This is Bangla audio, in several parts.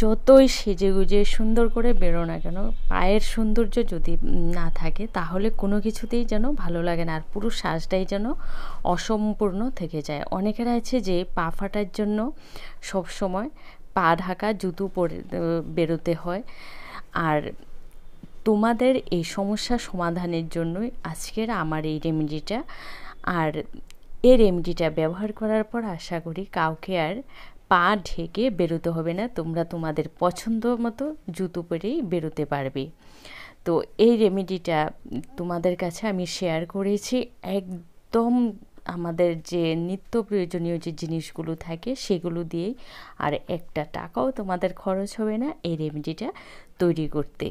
যতই সেজে গুজে সুন্দর করে বেরো না কেন পায়ের সৌন্দর্য যদি না থাকে তাহলে কোনো কিছুতেই যেন ভালো লাগে না আর পুরো শ্বাসটাই যেন অসম্পূর্ণ থেকে যায় অনেকের আছে যে পা ফাটার জন্য সবসময় পা ঢাকা জুতো পরে বেরোতে হয় আর তোমাদের এই সমস্যা সমাধানের জন্যই আজকের আমার এই রেমেডিটা আর এই রেমেডিটা ব্যবহার করার পর আশা করি কাউকে আর পা ঢেকে বেরোতে হবে না তোমরা তোমাদের পছন্দ মতো জুতো পরেই বেরোতে পারবে তো এই রেমেডিটা তোমাদের কাছে আমি শেয়ার করেছি একদম আমাদের যে নিত্য প্রয়োজনীয় যে জিনিসগুলো থাকে সেগুলো দিয়েই আর একটা টাকাও তোমাদের খরচ হবে না এই রেমেডিটা তৈরি করতে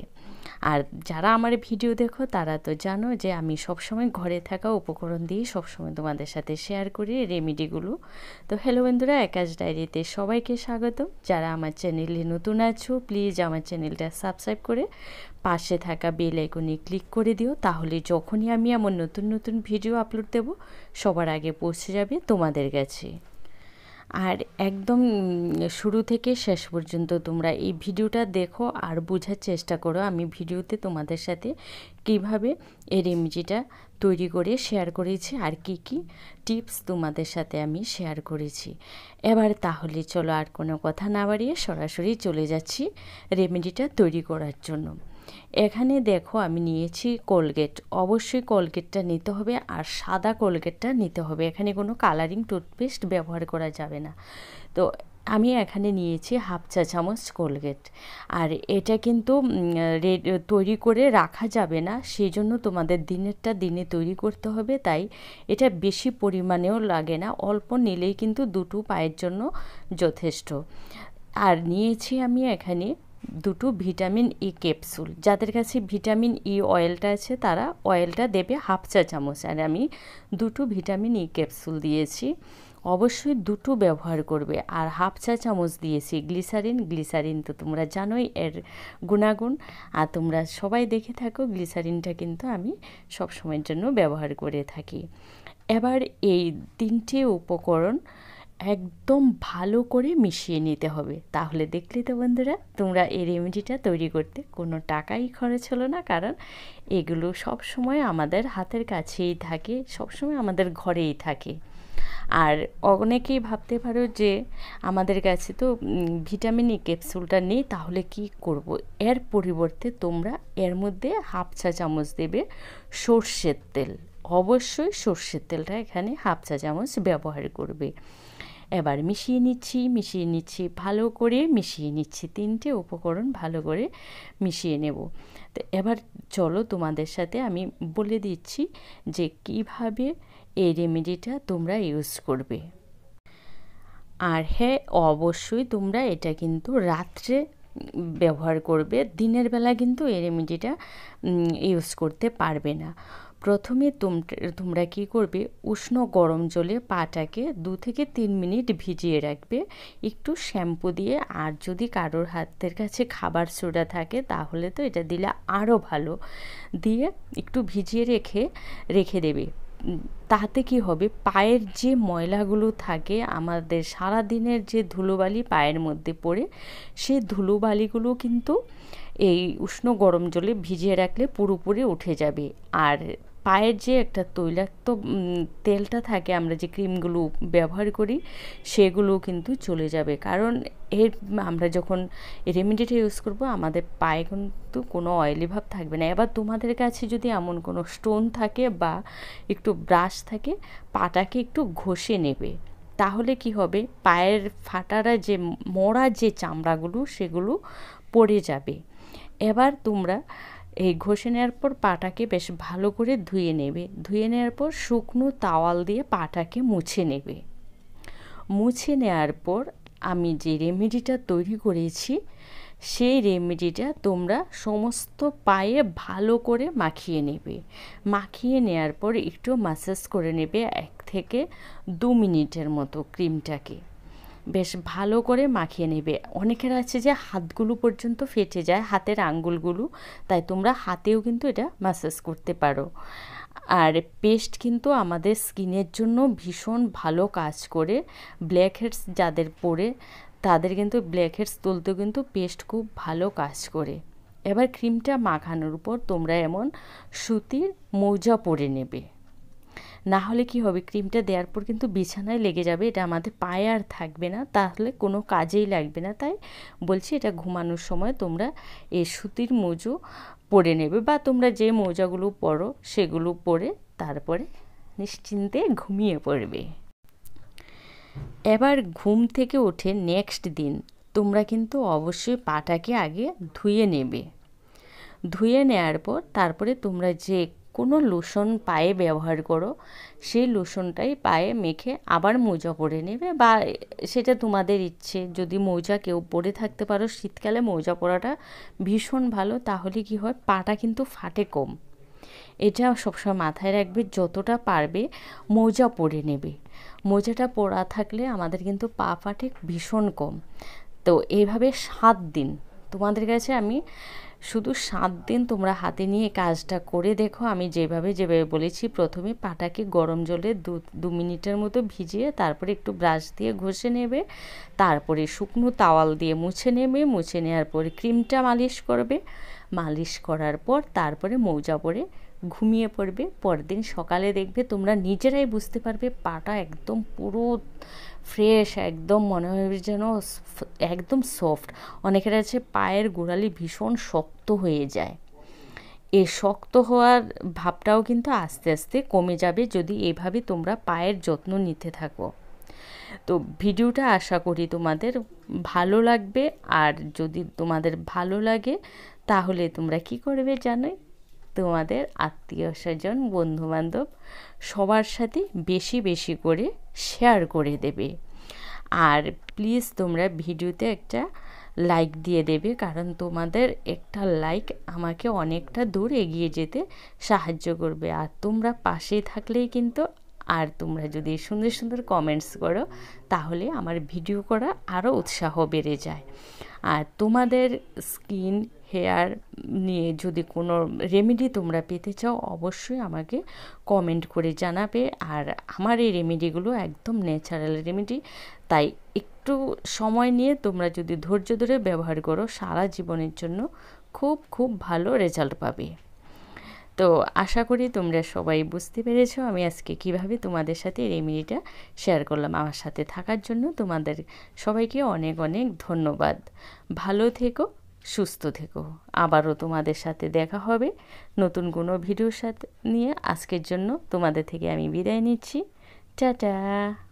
আর যারা আমার ভিডিও দেখো তারা তো জানো যে আমি সবসময় ঘরে থাকা উপকরণ দিয়ে সবসময় তোমাদের সাথে শেয়ার করি রেমেডিগুলো তো হ্যালো বন্ধুরা একাশ ডায়েরিতে সবাইকে স্বাগত যারা আমার চ্যানেলে নতুন আছো প্লিজ আমার চ্যানেলটা সাবস্ক্রাইব করে পাশে থাকা বেল আইকনে ক্লিক করে দিও তাহলে যখনই আমি আমার নতুন নতুন ভিডিও আপলোড দেব সবার আগে পৌঁছে যাবে তোমাদের কাছে আর একদম শুরু থেকে শেষ পর্যন্ত তোমরা এই ভিডিওটা দেখো আর বোঝার চেষ্টা করো আমি ভিডিওতে তোমাদের সাথে কিভাবে এই রেমিডিটা তৈরি করে শেয়ার করেছি আর কি কি টিপস তোমাদের সাথে আমি শেয়ার করেছি এবার তাহলে চলো আর কোনো কথা না বাড়িয়ে সরাসরি চলে যাচ্ছি রেমেডিটা তৈরি করার জন্য এখানে দেখো আমি নিয়েছি কোলগেট অবশ্যই কোলগেটটা নিতে হবে আর সাদা কোলগেটটা নিতে হবে এখানে কোনো কালারিং টুথপেস্ট ব্যবহার করা যাবে না তো আমি এখানে নিয়েছি হাফ চা চামচ কোলগেট আর এটা কিন্তু তৈরি করে রাখা যাবে না সেই জন্য তোমাদের দিনেরটা দিনে তৈরি করতে হবে তাই এটা বেশি পরিমাণেও লাগে না অল্প নিলেই কিন্তু দুটো পায়ের জন্য যথেষ্ট আর নিয়েছি আমি এখানে দুটো ভিটামিন ই e ক্যাপসুল যাদের কাছে ভিটামিন ই e অয়েলটা আছে তারা অয়েলটা দেবে হাফ চা চামচ আর আমি দুটো ভিটামিন ই e ক্যাপসুল দিয়েছি অবশ্যই দুটো ব্যবহার করবে আর হাফ চা চামচ দিয়েছি গ্লিসারিন গ্লিসারিন তো তোমরা জানোই এর গুণাগুণ আর তোমরা সবাই দেখে থাকো গ্লিসারিনটা কিন্তু আমি সবসময়ের জন্য ব্যবহার করে থাকি এবার এই তিনটি উপকরণ একদম ভালো করে মিশিয়ে নিতে হবে তাহলে দেখলে তো বন্ধুরা তোমরা এই রেমেডিটা তৈরি করতে কোনো টাকাই খরচ হলো না কারণ এগুলো সব সময় আমাদের হাতের কাছেই থাকে সবসময় আমাদের ঘরেই থাকে আর অনেকেই ভাবতে পারো যে আমাদের কাছে তো ভিটামিন ই ক্যাপসুলটা নেই তাহলে কি করব। এর পরিবর্তে তোমরা এর মধ্যে হাফ চা চামচ দেবে সর্ষের তেল অবশ্যই সর্ষের তেলটা এখানে হাফ চা চামচ ব্যবহার করবে এবার মিশিয়ে নিচ্ছি মিশিয়ে নিচ্ছি ভালো করে মিশিয়ে নিচ্ছি তিনটে উপকরণ ভালো করে মিশিয়ে নেব তো এবার চলো তোমাদের সাথে আমি বলে দিচ্ছি যে কিভাবে এই রেমেডিটা তোমরা ইউজ করবে আর হ্যাঁ অবশ্যই তোমরা এটা কিন্তু রাত্রে ব্যবহার করবে দিনের বেলা কিন্তু এই রেমেডিটা ইউজ করতে পারবে না প্রথমে তোমরা কী করবে উষ্ণ গরম জলে পাটাকে দু থেকে তিন মিনিট ভিজিয়ে রাখবে একটু শ্যাম্পু দিয়ে আর যদি কারোর হাতের কাছে খাবার সোডা থাকে তাহলে তো এটা দিলে আরও ভালো দিয়ে একটু ভিজিয়ে রেখে রেখে দেবে তাতে কি হবে পায়ের যে ময়লাগুলো থাকে আমাদের সারা দিনের যে ধুলোবালি পায়ের মধ্যে পড়ে সেই ধুলোবালিগুলো কিন্তু এই উষ্ণ গরম জলে ভিজিয়ে রাখলে পুরোপুরি উঠে যাবে আর পায়ের যে একটা তৈলাক্ত তেলটা থাকে আমরা যে ক্রিমগুলো ব্যবহার করি সেগুলো কিন্তু চলে যাবে কারণ এর আমরা যখন রেমিডিটা ইউজ করব আমাদের পায়ে কিন্তু কোনো অয়েলি ভাব থাকবে না এবার তোমাদের কাছে যদি এমন কোনো স্টোন থাকে বা একটু ব্রাশ থাকে পাটাকে একটু ঘষে নেবে তাহলে কি হবে পায়ের ফাটারা যে মরা যে চামড়াগুলো সেগুলো পড়ে যাবে এবার তোমরা এই ঘষে নেওয়ার পর পাটাকে বেশ ভালো করে ধুয়ে নেবে ধুয়ে নেওয়ার পর শুকনো তাওয়াল দিয়ে পাটাকে মুছে নেবে মুছে নেওয়ার পর আমি যে রেমেডিটা তৈরি করেছি সেই রেমেডিটা তোমরা সমস্ত পায়ে ভালো করে মাখিয়ে নেবে মাখিয়ে নেওয়ার পর একটু মাসাজ করে নেবে এক থেকে দু মিনিটের মতো ক্রিমটাকে বেশ ভালো করে মাখিয়ে নেবে অনেকের আছে যে হাতগুলো পর্যন্ত ফেটে যায় হাতের আঙ্গুলগুলো তাই তোমরা হাতেও কিন্তু এটা ম্যাসাজ করতে পারো আর পেস্ট কিন্তু আমাদের স্কিনের জন্য ভীষণ ভালো কাজ করে ব্ল্যাক হেডস যাদের পরে তাদের কিন্তু ব্ল্যাক হেডস তুলতেও কিন্তু পেস্ট খুব ভালো কাজ করে এবার ক্রিমটা মাখানোর উপর তোমরা এমন সুতির মৌজা পরে নেবে না হলে কি হবে ক্রিমটা দেওয়ার পর কিন্তু বিছানায় লেগে যাবে এটা আমাদের পায়ে আর থাকবে না তাহলে কোনো কাজেই লাগবে না তাই বলছি এটা ঘুমানোর সময় তোমরা এই সুতির মোজো পরে নেবে বা তোমরা যে মোজাগুলো পরো সেগুলো পরে তারপরে নিশ্চিন্তে ঘুমিয়ে পড়বে এবার ঘুম থেকে ওঠে নেক্সট দিন তোমরা কিন্তু অবশ্যই পাটাকে আগে ধুয়ে নেবে ধুয়ে নেওয়ার পর তারপরে তোমরা যে কোনো লোশন পায়ে ব্যবহার করো সেই লোশনটাই পায়ে মেখে আবার মোজা পরে নেবে বা সেটা তোমাদের ইচ্ছে যদি মোজা কেউ পরে থাকতে পারো শীতকালে মোজা পরাটা ভীষণ ভালো তাহলে কি হয় পাটা কিন্তু ফাটে কম এটা সবসময় মাথায় রাখবে যতটা পারবে মোজা পরে নেবে মোজাটা পরা থাকলে আমাদের কিন্তু পা ফাটে ভীষণ কম তো এইভাবে সাত দিন তোমাদের কাছে আমি শুধু সাত দিন তোমরা হাতে নিয়ে কাজটা করে দেখো আমি যেভাবে যেভাবে বলেছি প্রথমে পাটাকে গরম জলে দু দু মিনিটের মতো ভিজিয়ে তারপরে একটু ব্রাশ দিয়ে ঘষে নেবে তারপরে শুকনো তাওয়াল দিয়ে মুছে নেবে মুছে নেওয়ার পরে ক্রিমটা মালিশ করবে মালিশ করার পর তারপরে মৌজা পরে ঘুমিয়ে পড়বে পরদিন সকালে দেখবে তোমরা নিজেরাই বুঝতে পারবে পাটা একদম পুরো ফ্রেশ একদম মনে হবে যেন একদম সফট অনেকের আছে পায়ের গোড়ালি ভীষণ শক্ত হয়ে যায় এ শক্ত হওয়ার ভাবটাও কিন্তু আস্তে আস্তে কমে যাবে যদি এভাবে তোমরা পায়ের যত্ন নিতে থাকো তো ভিডিওটা আশা করি তোমাদের ভালো লাগবে আর যদি তোমাদের ভালো লাগে তাহলে তোমরা কি করবে জানোই তোমাদের আত্মীয় স্বজন বন্ধুবান্ধব সবার সাথে বেশি বেশি করে শেয়ার করে দেবে আর প্লিজ তোমরা ভিডিওতে একটা লাইক দিয়ে দেবে কারণ তোমাদের একটা লাইক আমাকে অনেকটা দূর এগিয়ে যেতে সাহায্য করবে আর তোমরা পাশে থাকলেই কিন্তু আর তোমরা যদি সুন্দর সুন্দর কমেন্টস করো তাহলে আমার ভিডিও করা আরও উৎসাহ বেড়ে যায় আর তোমাদের স্কিন হেয়ার নিয়ে যদি কোনো রেমেডি তোমরা পেতে চাও অবশ্যই আমাকে কমেন্ট করে জানাবে আর আমার এই রেমেডিগুলো একদম ন্যাচারাল রেমেডি তাই একটু সময় নিয়ে তোমরা যদি ধৈর্য ধরে ব্যবহার করো সারা জীবনের জন্য খুব খুব ভালো রেজাল্ট পাবে তো আশা করি তোমরা সবাই বুঝতে পেরেছ আমি আজকে কিভাবে তোমাদের সাথে রেমিডিটা শেয়ার করলাম আমার সাথে থাকার জন্য তোমাদের সবাইকে অনেক অনেক ধন্যবাদ ভালো থেকো সুস্থ থেকো আবারও তোমাদের সাথে দেখা হবে নতুন কোনো ভিডিওর সাথে নিয়ে আজকের জন্য তোমাদের থেকে আমি বিদায় নিচ্ছি টাটা